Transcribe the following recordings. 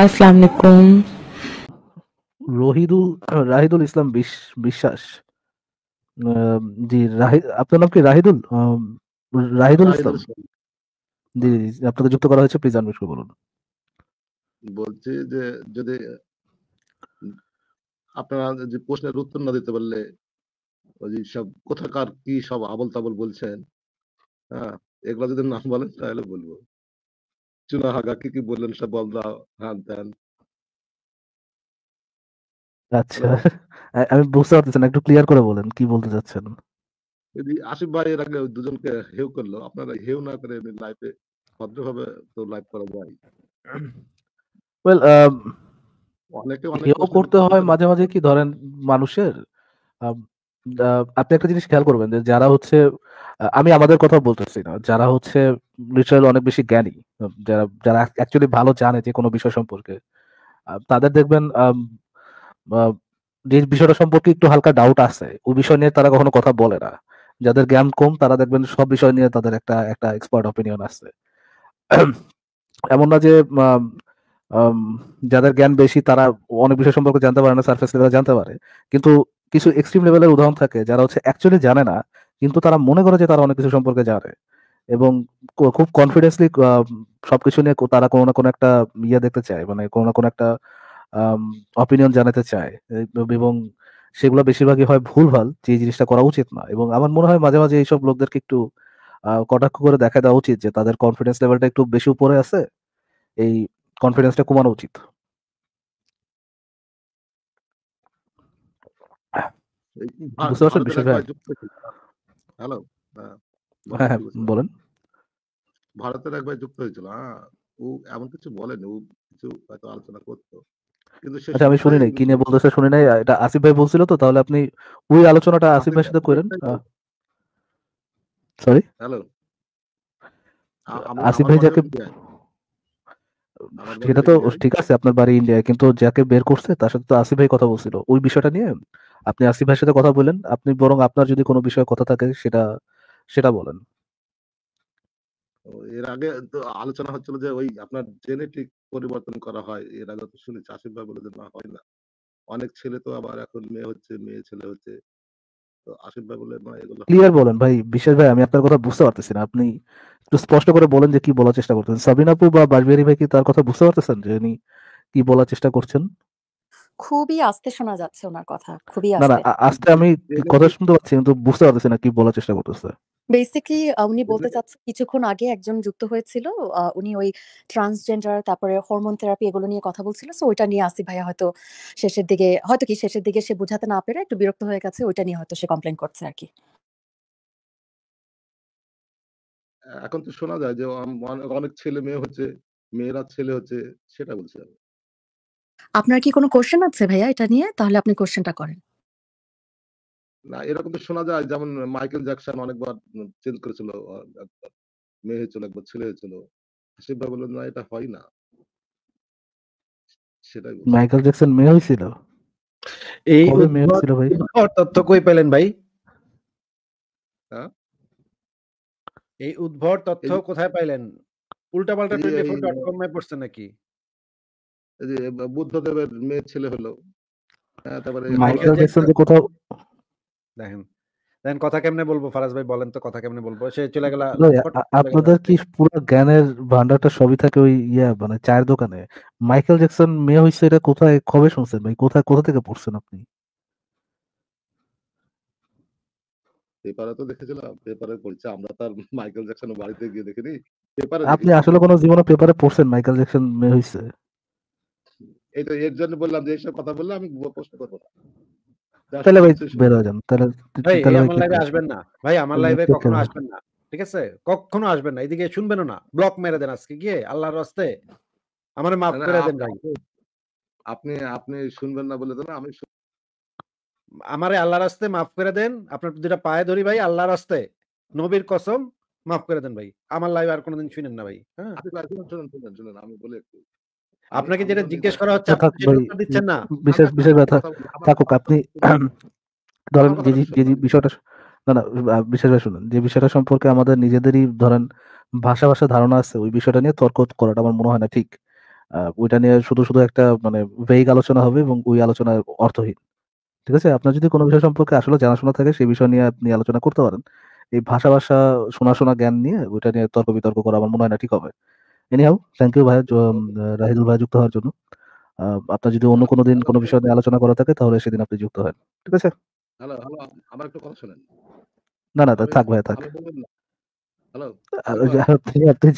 আসসালামু আলাইকুম রহিদুল রাহিদুল ইসলাম বিশ্বাস জি রাহিদ আপনার নাম কি রাহিদুল রাহিদুল ইসলাম জি আপনাকে যুক্ত করা হয়েছে প্লিজ আনমিউট বলুন বলছি যে যদি আপনারা যে প্রশ্নের উত্তর না দিতে পারলে ওই সব কোথাকার কি সব আবল তাবল বলছেন হ্যাঁ এগুলো যদি না বলেন তাহলে বলবো চুনা হাগা কি কি বললেন সব বলদা হ্যাঁ ত্যান আচ্ছা আমি বুঝতে পারতেছি না একটু ক্লিয়ার করে বলেন কি বলতে চাচ্ছেন আসিফ ভাই এর আগে দুজনকে হেউ করলো আপনারা হেউ না করে লাইফে ভদ্রভাবে তো লাইভ করা যায় ওয়েল হেউ করতে হয় মাঝে মাঝে কি ধরেন মানুষের আপনি একটা জিনিস খেয়াল করবেন যে যারা হচ্ছে আমি আমাদের কথা বলতেছি না যারা হচ্ছে লিটারালি অনেক বেশি জ্ঞানী যারা যারা অ্যাকচুয়ালি ভালো জানে যে কোনো বিষয় সম্পর্কে তাদের দেখবেন যে বিষয়টা সম্পর্কে একটু হালকা ডাউট আছে ওই বিষয় নিয়ে তারা কখনো কথা বলে না যাদের জ্ঞান কম তারা দেখবেন সব বিষয় নিয়ে তাদের একটা একটা এক্সপার্ট অপিনিয়ন আছে এমন না যে যাদের জ্ঞান বেশি তারা অনেক বিষয় সম্পর্কে জানতে পারে না সার্ফেস লেভেলে জানতে পারে কিন্তু কিছু এক্সট্রিম লেভেলের উদাহরণ থাকে যারা হচ্ছে অ্যাকচুয়ালি জানে না কিন্তু তারা মনে করে যে তারা অনেক কিছু সম্পর্কে জানে এবং খুব কনফিডেন্সলি সবকিছু নিয়ে তারা কোনো না কোনো একটা ইয়ে দেখতে চায় মানে কোনো না কোনো একটা অপিনিয়ন জানাতে চায় এবং সেগুলো বেশিরভাগই হয় ভুল ভাল যে জিনিসটা করা উচিত না এবং আমার মনে হয় মাঝে মাঝে এইসব লোকদেরকে একটু কটাক্ষ করে দেখা দেওয়া উচিত যে তাদের কনফিডেন্স লেভেলটা একটু বেশি উপরে আছে এই কনফিডেন্সটা কমানো উচিত বুঝতে পারছেন বিষয়টা হ্যালো হ্যাঁ, বলেন ভারতের একবার যুক্ত হয়েছিল হ্যাঁ ও এমন কিছু বলেনি ও কিছু হয়তো আলোচনা করতো কিন্তু আচ্ছা আমি শুনি নাই কি নিয়ে বলতেছে শুনি নাই এটা আসিফ ভাই বলছিল তো তাহলে আপনি ওই আলোচনাটা আসিফ ভাইয়ের সাথে করেন সরি হ্যালো আসিফ ভাই যাকে সেটা তো ঠিক আছে আপনার বাড়ি ইন্ডিয়ায় কিন্তু যাকে বের করছে তার সাথে তো আসিফ ভাই কথা বলছিল ওই বিষয়টা নিয়ে আপনি আসিফ ভাইয়ের সাথে কথা বলেন আপনি বরং আপনার যদি কোনো বিষয়ে কথা থাকে সেটা সেটা বলেন এর আগে তো আলোচনা হচ্ছিল যে ওই আপনার জেনেটিক পরিবর্তন করা হয় এর আগে তো শুনেছি আসিফ ভাই বলে যে না হয় না অনেক ছেলে তো আবার এখন মেয়ে হচ্ছে মেয়ে ছেলে হচ্ছে তো আসিফ ভাই বলে না এগুলো ক্লিয়ার বলেন ভাই বিশেষ ভাই আমি আপনার কথা বুঝতে পারতেছি না আপনি একটু স্পষ্ট করে বলেন যে কি বলার চেষ্টা করছেন সাবিনাপু বা বাজবিহারি ভাই কি তার কথা বুঝতে পারতেছেন যে উনি কি বলার চেষ্টা করছেন খুবই আস্তে শোনা যাচ্ছে ওনার কথা খুবই আস্তে না না আস্তে আমি কথা শুনতে পাচ্ছি কিন্তু বুঝতে পারতেছি না কি বলার চেষ্টা করতেছে বেসিক্যালি উনি বলতে চাচ্ছেন কিছুক্ষণ আগে একজন যুক্ত হয়েছিল উনি ওই ট্রান্সজেন্ডার তারপরে হরমোন থেরাপি এগুলো নিয়ে কথা বলছিল সো ওইটা নিয়ে আসি ভাইয়া হয়তো শেষের দিকে হয়তো কি শেষের দিকে সে বুঝাতে না পেরে একটু বিরক্ত হয়ে গেছে ওইটা নিয়ে হয়তো সে কমপ্লেন করছে আর কি এখন তো শোনা যায় যে অনেক ছেলে মেয়ে হচ্ছে মেয়েরা ছেলে হচ্ছে সেটা বলছি আমি আপনার কি কোনো কোশ্চেন আছে ভাইয়া এটা নিয়ে তাহলে আপনি কোশ্চেনটা করেন না এরকম তো শোনা যায় যেমন মাইকেল জ্যাকসন অনেকবার চেঞ্জ করেছিল মেয়ে হয়েছিল একবার ছেলে হয়েছিল সেভাবে বললো না এটা হয় না সেটাই মাইকেল জ্যাকসন মেয়ে হয়েছিল এই মেয়ে হয়েছিল ভাই অর্থাৎ তো কই পেলেন ভাই হ্যাঁ এই উদ্ভব তথ্য কোথায় পাইলেন উল্টাপাল্টা টোয়েন্টি ফোর ডট কম এ পড়ছে নাকি বুদ্ধদেবের মেয়ের ছেলে হলো হ্যাঁ, তারপরে মাইকেল আচ্ছা, জ্যাকসন যে দেখেন দেন কথা কেমনে বলবো ফারাজ ভাই বলেন তো কথা কেমনে বলবো সে চলে গেল আপনাদের কি পুরো জ্ঞানের ভান্ডারটা সবই থাকে ওই ইয়া মানে চায়ের দোকানে মাইকেল জ্যাকসন মেয়ে হইছে এটা কোথায় কবে শুনছেন ভাই কোথায় কোথা থেকে পড়ছেন আপনি পেপারে তো দেখেছিলাম পেপারে পড়ছে আমরা তার মাইকেল জ্যাকসন বাড়িতে গিয়ে দেখিনি পেপারে আপনি আসলে কোনো জীবনে পেপারে পড়ছেন মাইকেল জ্যাকসন মেয়ে হইছে তো এর জন্য বললাম যে এইসব কথা বললে আমি প্রশ্ন করবো না তাহলে ভাই বের হয়ে যান তাহলে ভাই আমার লাইভে আসবেন না ভাই আমার লাইভে কখনো আসবেন না ঠিক আছে কখনো আসবেন না এদিকে শুনবেন না ব্লক মেরে দেন আজকে গিয়ে আল্লাহর রাস্তে আমার মাফ করে দেন ভাই আপনি আপনি শুনবেন না বলে তো আমি আমারে আল্লাহর আস্তে মাফ করে দেন আপনার দুটা পায়ে ধরি ভাই আল্লাহর আস্তে নবীর কসম মাফ করে দেন ভাই আমার লাইভ আর কোনোদিন শুনেন না ভাই হ্যাঁ? আমি বলে আপনাকে যেটা জিজ্ঞেস করা হচ্ছে দিচ্ছেন না বিশেষ বিশেষ কথা থাকুক আপনি ধরেন যে বিষয়টা না না বিশেষ শুনুন যে বিষয়টা সম্পর্কে আমাদের নিজেদেরই ধরেন ভাষা ভাষা ধারণা আছে ওই বিষয়টা নিয়ে তর্ক করাটা আমার মনে হয় না ঠিক ওইটা নিয়ে শুধু শুধু একটা মানে ভেগ আলোচনা হবে এবং ওই আলোচনা অর্থহীন ঠিক আছে আপনার যদি কোনো বিষয় সম্পর্কে আসলে জানাশোনা থাকে সেই বিষয় নিয়ে আপনি আলোচনা করতে পারেন এই ভাষা ভাষা শোনা শোনা জ্ঞান নিয়ে ওইটা নিয়ে তর্ক বিতর্ক করা আমার মনে হয় না ঠিক হবে হাউ থ্যাংক ইউ ভাই রাহিদুল ভাই যুক্ত হওয়ার জন্য আপনার যদি অন্য কোনো দিন কোনো বিষয় নিয়ে আলোচনা করা থাকে তাহলে সেদিন আপনি যুক্ত হন ঠিক আছে হ্যালো হ্যালো আমার একটু কথা শুনেন না না থাক ভাই থাক হ্যালো আপনি আপনি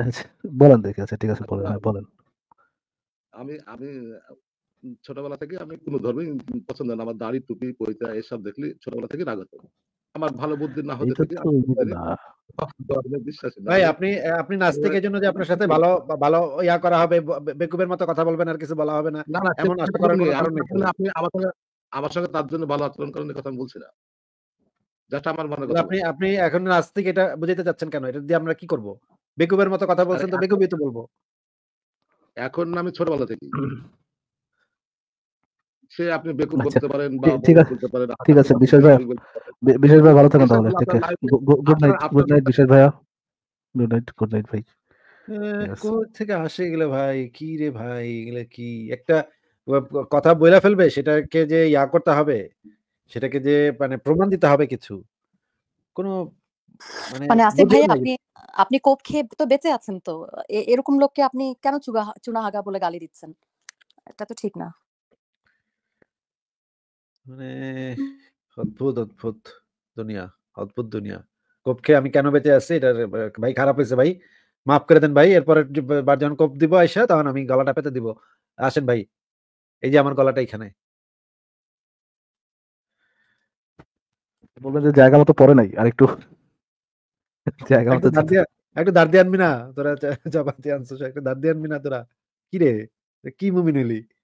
আচ্ছা, বলেন দেখি আচ্ছা ঠিক আছে বলেন হ্যাঁ, বলেন আমি আমি ছোটবেলা থেকে আমি কোনো ধর্মই পছন্দ না আমার দাড়ি টুপি পয়সা এসব দেখলে ছোটবেলা থেকে রাগ হতো আমার ভালো বুদ্ধি না হতে ভাই আপনি আপনি জন্য যে আপনার সাথে ভালো ভালো ইয়া করা হবে বেকুবের মতো কথা বলবেন আর কিছু বলা হবে না এমন আশা করার কারণ আপনি আমার সঙ্গে আমার সঙ্গে তার জন্য ভালো আচরণ কথা আমি বলছি না জাস্ট আমার মনে কথা আপনি আপনি এখন নাস্তিক এটা বুঝাইতে চাচ্ছেন কেন এটা দিয়ে আমরা কি করব বেকুবের মতো কথা বলছেন তো বেকুবই তো বলবো এখন আমি ছোটবেলা থেকে সে আপনি আচ্ছা। পারেন বা ঠিক আছে ঠিক আছে বিশেষ ভাই বিশেষ ভাই ভালো থাকেন তাহলে গুড নাইট গুড নাইট বিশেষ ভাইয়া গুড নাইট গুড নাইট ভাই থেকে আসে ভাই কি রে ভাই এগুলো কি একটা কথা বইলা ফেলবে সেটাকে যে ইয়া করতে হবে সেটাকে যে মানে প্রমাণ দিতে হবে কিছু কোন মানে, মানে আসিফ ভাই আপনি আপনি কোপ খেয়ে তো বেঁচে আছেন তো এরকম লোককে আপনি কেন চুনা হাগা বলে গালি দিচ্ছেন এটা তো ঠিক না মানে অদ্ভুত অদ্ভুত দুনিয়া অদ্ভুত দুনিয়া কোপ খেয়ে আমি কেন বেঁচে আছি এটা ভাই খারাপ হয়েছে ভাই মাফ করে দেন ভাই এরপরে বার যখন কোপ দিব আইসা তখন আমি গলাটা পেতে দিব আসেন ভাই এই যে আমার গলাটা এখানে বলবেন যে জায়গা মতো পরে নাই আর একটু জায়গা মতো একটু দাঁড় দিয়ে আনবি না তোরা জবাব দিয়ে আনছিস একটু দাঁড় দিয়ে আনবি না তোরা কি রে কি মুমিন হইলি